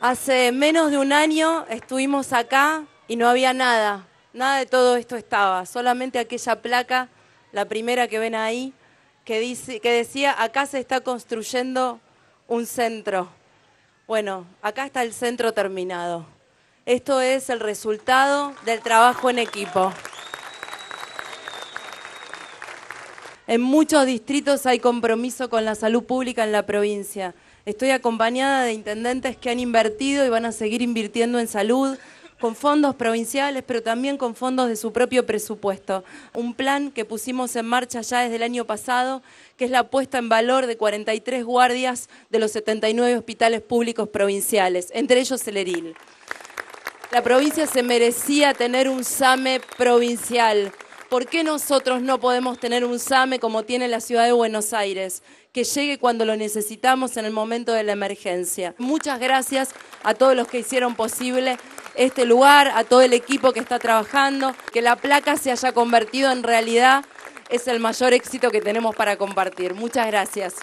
Hace menos de un año estuvimos acá y no había nada, nada de todo esto estaba, solamente aquella placa, la primera que ven ahí, que, dice, que decía, acá se está construyendo un centro. Bueno, acá está el centro terminado. Esto es el resultado del trabajo en equipo. En muchos distritos hay compromiso con la salud pública en la provincia. Estoy acompañada de intendentes que han invertido y van a seguir invirtiendo en salud con fondos provinciales, pero también con fondos de su propio presupuesto. Un plan que pusimos en marcha ya desde el año pasado, que es la puesta en valor de 43 guardias de los 79 hospitales públicos provinciales, entre ellos el ERIL. La provincia se merecía tener un SAME provincial. ¿Por qué nosotros no podemos tener un SAME como tiene la ciudad de Buenos Aires, que llegue cuando lo necesitamos en el momento de la emergencia? Muchas gracias a todos los que hicieron posible este lugar, a todo el equipo que está trabajando, que la placa se haya convertido en realidad es el mayor éxito que tenemos para compartir. Muchas gracias.